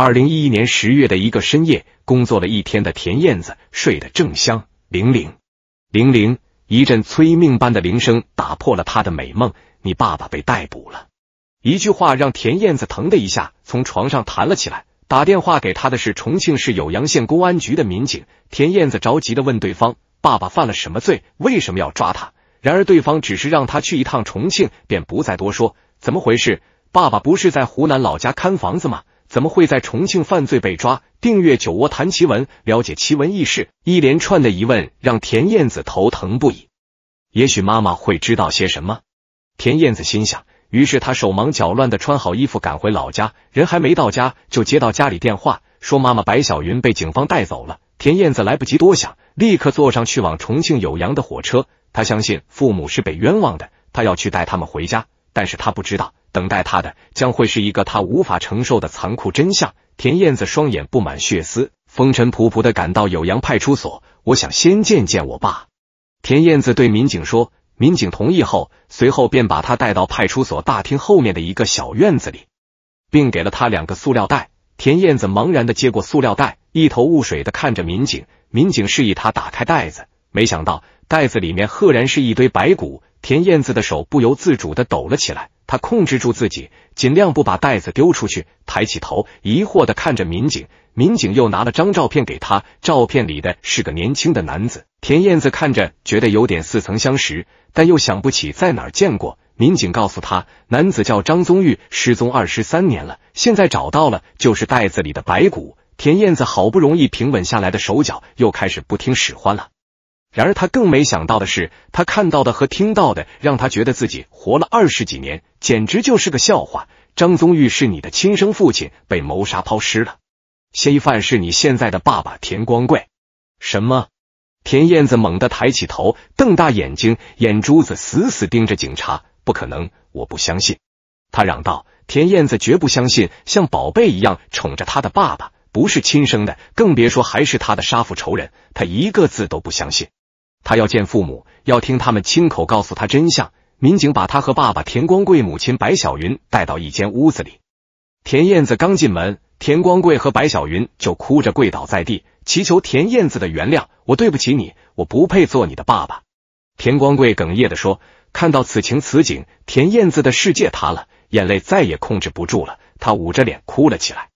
二零一一年十月的一个深夜，工作了一天的田燕子睡得正香。玲玲玲玲一阵催命般的铃声打破了他的美梦。你爸爸被逮捕了，一句话让田燕子疼的一下从床上弹了起来。打电话给他的是重庆市酉阳县公安局的民警。田燕子着急的问对方：“爸爸犯了什么罪？为什么要抓他？”然而对方只是让他去一趟重庆，便不再多说。怎么回事？爸爸不是在湖南老家看房子吗？怎么会在重庆犯罪被抓？订阅“酒窝谈奇闻”，了解奇闻异事。一连串的疑问让田燕子头疼不已。也许妈妈会知道些什么？田燕子心想。于是她手忙脚乱的穿好衣服，赶回老家。人还没到家，就接到家里电话，说妈妈白小云被警方带走了。田燕子来不及多想，立刻坐上去往重庆酉阳的火车。她相信父母是被冤枉的，她要去带他们回家。但是她不知道。等待他的将会是一个他无法承受的残酷真相。田燕子双眼布满血丝，风尘仆仆的赶到酉阳派出所。我想先见见我爸。田燕子对民警说。民警同意后，随后便把他带到派出所大厅后面的一个小院子里，并给了他两个塑料袋。田燕子茫然的接过塑料袋，一头雾水的看着民警。民警示意他打开袋子，没想到袋子里面赫然是一堆白骨。田燕子的手不由自主的抖了起来。他控制住自己，尽量不把袋子丢出去，抬起头，疑惑的看着民警。民警又拿了张照片给他，照片里的是个年轻的男子。田燕子看着，觉得有点似曾相识，但又想不起在哪儿见过。民警告诉他，男子叫张宗玉，失踪二十三年了，现在找到了，就是袋子里的白骨。田燕子好不容易平稳下来的手脚，又开始不听使唤了。然而他更没想到的是，他看到的和听到的，让他觉得自己活了二十几年，简直就是个笑话。张宗玉是你的亲生父亲，被谋杀抛尸了。嫌疑犯是你现在的爸爸田光贵。什么？田燕子猛地抬起头，瞪大眼睛，眼珠子死死盯着警察。不可能！我不相信！他嚷道。田燕子绝不相信，像宝贝一样宠着他的爸爸不是亲生的，更别说还是他的杀父仇人。他一个字都不相信。他要见父母，要听他们亲口告诉他真相。民警把他和爸爸田光贵、母亲白小云带到一间屋子里。田燕子刚进门，田光贵和白小云就哭着跪倒在地，祈求田燕子的原谅。我对不起你，我不配做你的爸爸。田光贵哽咽的说。看到此情此景，田燕子的世界塌了，眼泪再也控制不住了，他捂着脸哭了起来。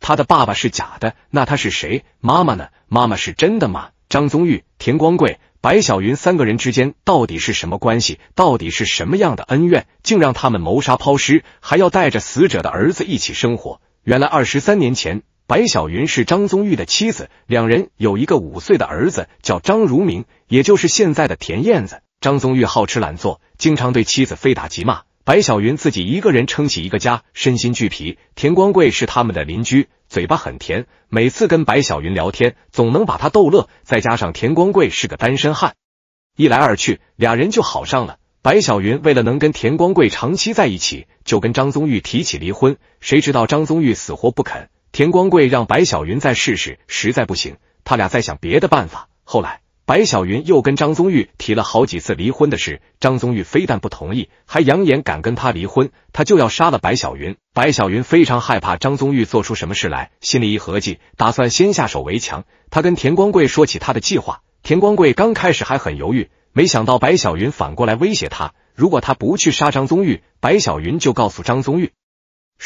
他的爸爸是假的，那他是谁？妈妈呢？妈妈是真的吗？张宗玉、田光贵。白小云三个人之间到底是什么关系？到底是什么样的恩怨，竟让他们谋杀抛尸，还要带着死者的儿子一起生活？原来二十三年前，白小云是张宗玉的妻子，两人有一个五岁的儿子，叫张如明，也就是现在的田燕子。张宗玉好吃懒做，经常对妻子非打即骂。白小云自己一个人撑起一个家，身心俱疲。田光贵是他们的邻居，嘴巴很甜，每次跟白小云聊天，总能把她逗乐。再加上田光贵是个单身汉，一来二去，俩人就好上了。白小云为了能跟田光贵长期在一起，就跟张宗玉提起离婚，谁知道张宗玉死活不肯。田光贵让白小云再试试，实在不行，他俩再想别的办法。后来。白小云又跟张宗玉提了好几次离婚的事，张宗玉非但不同意，还扬言敢跟他离婚，他就要杀了白小云。白小云非常害怕张宗玉做出什么事来，心里一合计，打算先下手为强。他跟田光贵说起他的计划，田光贵刚开始还很犹豫，没想到白小云反过来威胁他，如果他不去杀张宗玉，白小云就告诉张宗玉。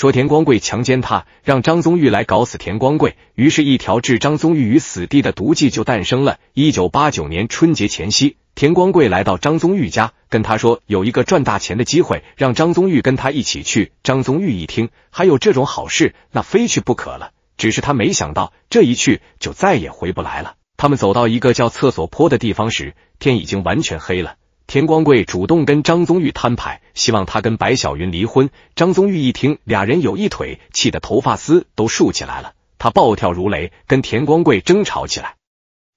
说田光贵强奸他，让张宗玉来搞死田光贵。于是，一条置张宗玉于死地的毒计就诞生了。一九八九年春节前夕，田光贵来到张宗玉家，跟他说有一个赚大钱的机会，让张宗玉跟他一起去。张宗玉一听还有这种好事，那非去不可了。只是他没想到，这一去就再也回不来了。他们走到一个叫厕所坡的地方时，天已经完全黑了。田光贵主动跟张宗玉摊牌，希望他跟白小云离婚。张宗玉一听，俩人有一腿，气得头发丝都竖起来了，他暴跳如雷，跟田光贵争吵起来。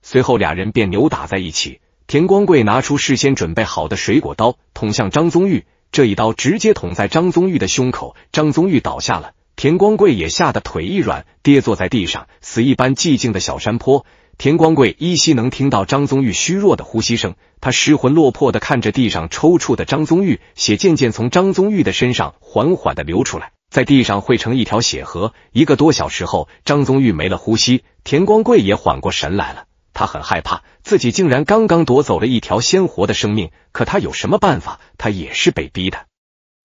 随后，俩人便扭打在一起。田光贵拿出事先准备好的水果刀，捅向张宗玉，这一刀直接捅在张宗玉的胸口，张宗玉倒下了。田光贵也吓得腿一软，跌坐在地上。死一般寂静的小山坡。田光贵依稀能听到张宗玉虚弱的呼吸声，他失魂落魄的看着地上抽搐的张宗玉，血渐渐从张宗玉的身上缓缓的流出来，在地上汇成一条血河。一个多小时后，张宗玉没了呼吸，田光贵也缓过神来了。他很害怕，自己竟然刚刚夺走了一条鲜活的生命，可他有什么办法？他也是被逼的。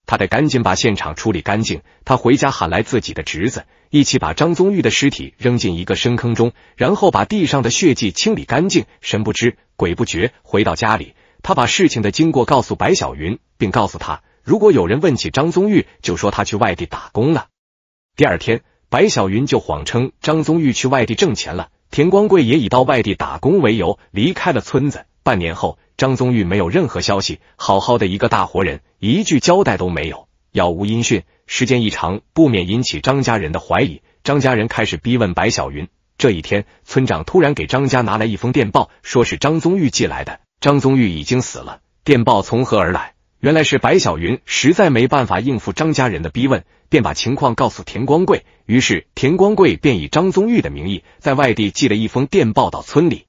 他得赶紧把现场处理干净。他回家喊来自己的侄子，一起把张宗玉的尸体扔进一个深坑中，然后把地上的血迹清理干净，神不知鬼不觉。回到家里，他把事情的经过告诉白小云，并告诉他，如果有人问起张宗玉，就说他去外地打工了。第二天，白小云就谎称张宗玉去外地挣钱了。田光贵也以到外地打工为由离开了村子。半年后。张宗玉没有任何消息，好好的一个大活人，一句交代都没有，杳无音讯。时间一长，不免引起张家人的怀疑。张家人开始逼问白小云。这一天，村长突然给张家拿来一封电报，说是张宗玉寄来的。张宗玉已经死了，电报从何而来？原来是白小云实在没办法应付张家人的逼问，便把情况告诉田光贵。于是田光贵便以张宗玉的名义，在外地寄了一封电报到村里。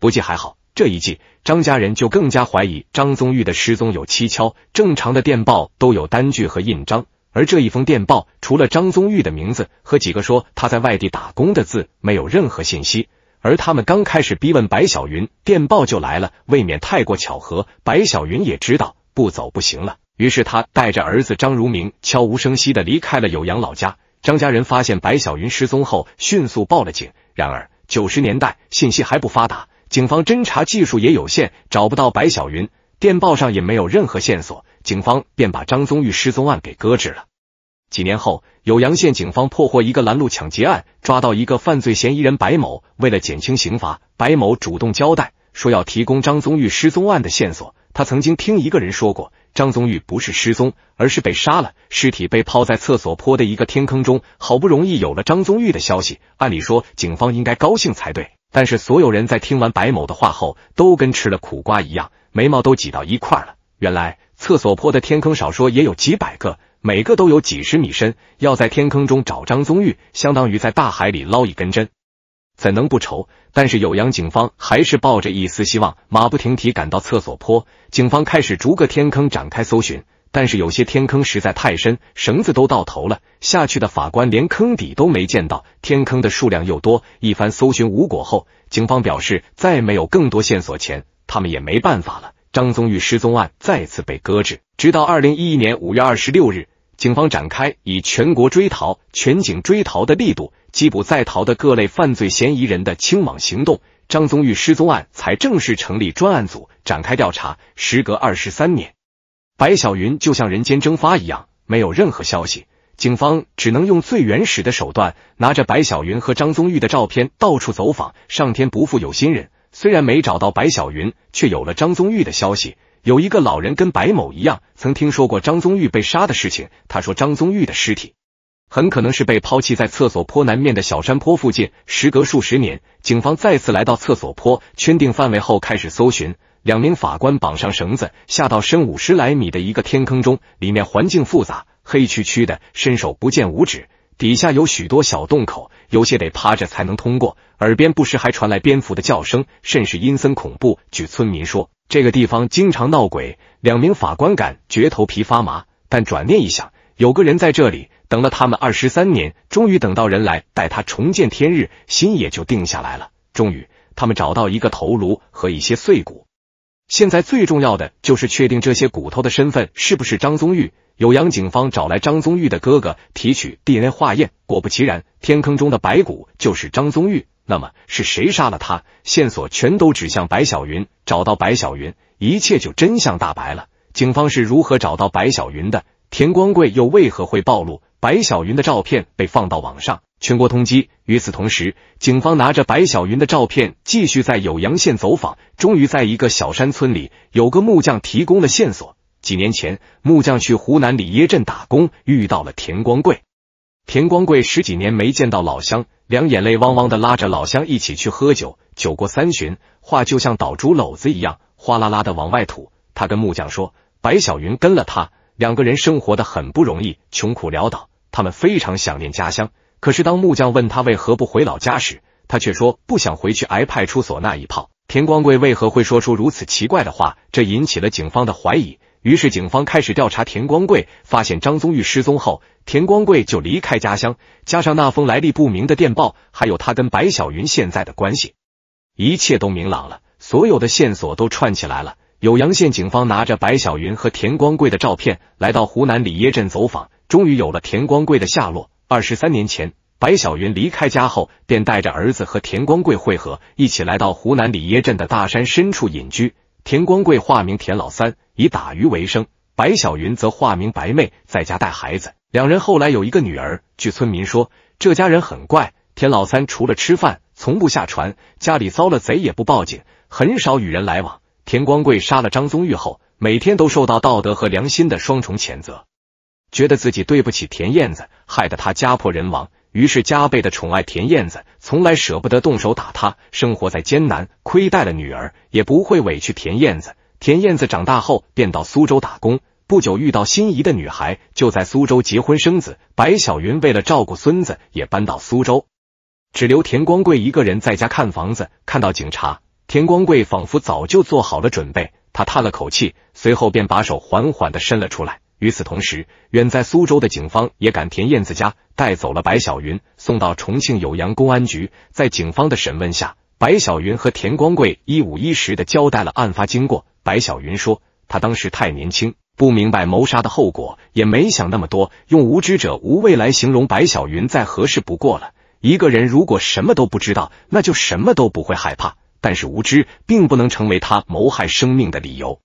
不寄还好。这一季，张家人就更加怀疑张宗玉的失踪有蹊跷。正常的电报都有单据和印章，而这一封电报除了张宗玉的名字和几个说他在外地打工的字，没有任何信息。而他们刚开始逼问白小云，电报就来了，未免太过巧合。白小云也知道不走不行了，于是他带着儿子张如明悄无声息的离开了有阳老家。张家人发现白小云失踪后，迅速报了警。然而九十年代信息还不发达。警方侦查技术也有限，找不到白小云，电报上也没有任何线索，警方便把张宗玉失踪案给搁置了。几年后，酉阳县警方破获一个拦路抢劫案，抓到一个犯罪嫌疑人白某。为了减轻刑罚，白某主动交代，说要提供张宗玉失踪案的线索。他曾经听一个人说过，张宗玉不是失踪，而是被杀了，尸体被抛在厕所坡的一个天坑中。好不容易有了张宗玉的消息，按理说警方应该高兴才对。但是所有人在听完白某的话后，都跟吃了苦瓜一样，眉毛都挤到一块了。原来厕所坡的天坑少说也有几百个，每个都有几十米深，要在天坑中找张宗玉，相当于在大海里捞一根针，怎能不愁？但是酉阳警方还是抱着一丝希望，马不停蹄赶到厕所坡，警方开始逐个天坑展开搜寻。但是有些天坑实在太深，绳子都到头了，下去的法官连坑底都没见到。天坑的数量又多，一番搜寻无果后，警方表示再没有更多线索前，他们也没办法了。张宗玉失踪案再次被搁置，直到二零一一年五月二十六日，警方展开以全国追逃、全警追逃的力度，缉捕在逃的各类犯罪嫌疑人的清网行动，张宗玉失踪案才正式成立专案组，展开调查。时隔二十三年。白小云就像人间蒸发一样，没有任何消息。警方只能用最原始的手段，拿着白小云和张宗玉的照片到处走访。上天不负有心人，虽然没找到白小云，却有了张宗玉的消息。有一个老人跟白某一样，曾听说过张宗玉被杀的事情。他说张宗玉的尸体很可能是被抛弃在厕所坡南面的小山坡附近。时隔数十年，警方再次来到厕所坡，圈定范围后开始搜寻。两名法官绑上绳子，下到深五十来米的一个天坑中，里面环境复杂，黑黢黢的，伸手不见五指。底下有许多小洞口，有些得趴着才能通过。耳边不时还传来蝙蝠的叫声，甚是阴森恐怖。据村民说，这个地方经常闹鬼。两名法官感觉头皮发麻，但转念一想，有个人在这里等了他们二十三年，终于等到人来带他重见天日，心也就定下来了。终于，他们找到一个头颅和一些碎骨。现在最重要的就是确定这些骨头的身份是不是张宗玉。酉阳警方找来张宗玉的哥哥提取 DNA 化验，果不其然，天坑中的白骨就是张宗玉。那么是谁杀了他？线索全都指向白小云。找到白小云，一切就真相大白了。警方是如何找到白小云的？田光贵又为何会暴露？白小云的照片被放到网上，全国通缉。与此同时，警方拿着白小云的照片继续在酉阳县走访，终于在一个小山村里，有个木匠提供了线索。几年前，木匠去湖南里耶镇打工，遇到了田光贵。田光贵十几年没见到老乡，两眼泪汪汪的，拉着老乡一起去喝酒。酒过三巡，话就像倒竹篓子一样，哗啦啦的往外吐。他跟木匠说：“白小云跟了他。”两个人生活的很不容易，穷苦潦倒，他们非常想念家乡。可是当木匠问他为何不回老家时，他却说不想回去挨派出所那一炮。田光贵为何会说出如此奇怪的话？这引起了警方的怀疑。于是警方开始调查田光贵，发现张宗玉失踪后，田光贵就离开家乡，加上那封来历不明的电报，还有他跟白小云现在的关系，一切都明朗了，所有的线索都串起来了。酉阳县警方拿着白小云和田光贵的照片，来到湖南里耶镇走访，终于有了田光贵的下落。二十三年前，白小云离开家后，便带着儿子和田光贵会合，一起来到湖南里耶镇的大山深处隐居。田光贵化名田老三，以打鱼为生；白小云则化名白妹，在家带孩子。两人后来有一个女儿。据村民说，这家人很怪，田老三除了吃饭，从不下船；家里遭了贼也不报警，很少与人来往。田光贵杀了张宗玉后，每天都受到道德和良心的双重谴责，觉得自己对不起田燕子，害得他家破人亡，于是加倍的宠爱田燕子，从来舍不得动手打他。生活在艰难，亏待了女儿，也不会委屈田燕子。田燕子长大后便到苏州打工，不久遇到心仪的女孩，就在苏州结婚生子。白小云为了照顾孙子，也搬到苏州，只留田光贵一个人在家看房子。看到警察。田光贵仿佛早就做好了准备，他叹了口气，随后便把手缓缓的伸了出来。与此同时，远在苏州的警方也赶田燕子家，带走了白小云，送到重庆酉阳公安局。在警方的审问下，白小云和田光贵一五一十的交代了案发经过。白小云说：“他当时太年轻，不明白谋杀的后果，也没想那么多。用无知者无畏来形容白小云，再合适不过了。一个人如果什么都不知道，那就什么都不会害怕。”但是无知并不能成为他谋害生命的理由。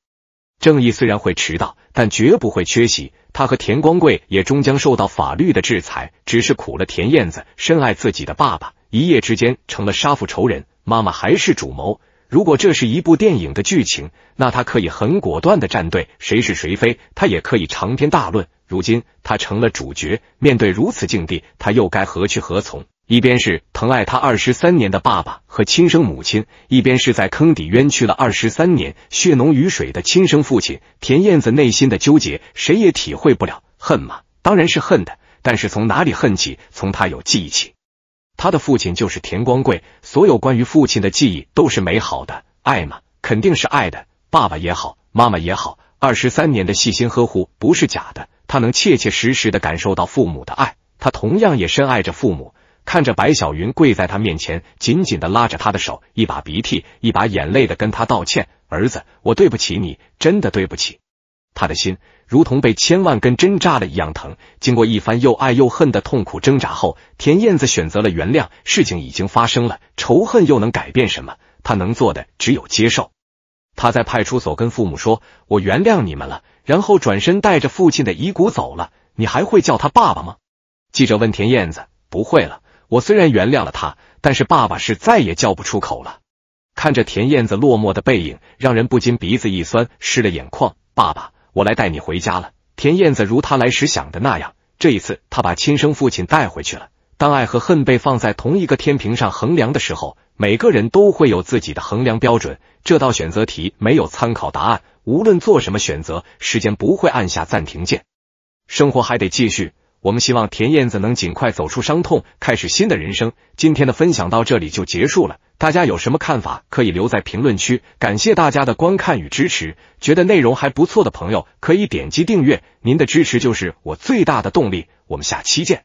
正义虽然会迟到，但绝不会缺席。他和田光贵也终将受到法律的制裁。只是苦了田燕子，深爱自己的爸爸，一夜之间成了杀父仇人，妈妈还是主谋。如果这是一部电影的剧情，那他可以很果断的站队，谁是谁非，他也可以长篇大论。如今他成了主角，面对如此境地，他又该何去何从？一边是疼爱他二十三年的爸爸和亲生母亲，一边是在坑底冤屈了二十三年、血浓于水的亲生父亲，田燕子内心的纠结，谁也体会不了。恨嘛，当然是恨的，但是从哪里恨起？从他有记忆起，他的父亲就是田光贵。所有关于父亲的记忆都是美好的。爱嘛，肯定是爱的。爸爸也好，妈妈也好，二十三年的细心呵护不是假的，他能切切实实的感受到父母的爱。他同样也深爱着父母。看着白小云跪在他面前，紧紧的拉着他的手，一把鼻涕一把眼泪的跟他道歉：“儿子，我对不起你，真的对不起。”他的心如同被千万根针扎了一样疼。经过一番又爱又恨的痛苦挣扎后，田燕子选择了原谅。事情已经发生了，仇恨又能改变什么？他能做的只有接受。他在派出所跟父母说：“我原谅你们了。”然后转身带着父亲的遗骨走了。你还会叫他爸爸吗？记者问田燕子：“不会了。”我虽然原谅了他，但是爸爸是再也叫不出口了。看着田燕子落寞的背影，让人不禁鼻子一酸，湿了眼眶。爸爸，我来带你回家了。田燕子如他来时想的那样，这一次他把亲生父亲带回去了。当爱和恨被放在同一个天平上衡量的时候，每个人都会有自己的衡量标准。这道选择题没有参考答案，无论做什么选择，时间不会按下暂停键，生活还得继续。我们希望田燕子能尽快走出伤痛，开始新的人生。今天的分享到这里就结束了，大家有什么看法可以留在评论区。感谢大家的观看与支持，觉得内容还不错的朋友可以点击订阅，您的支持就是我最大的动力。我们下期见。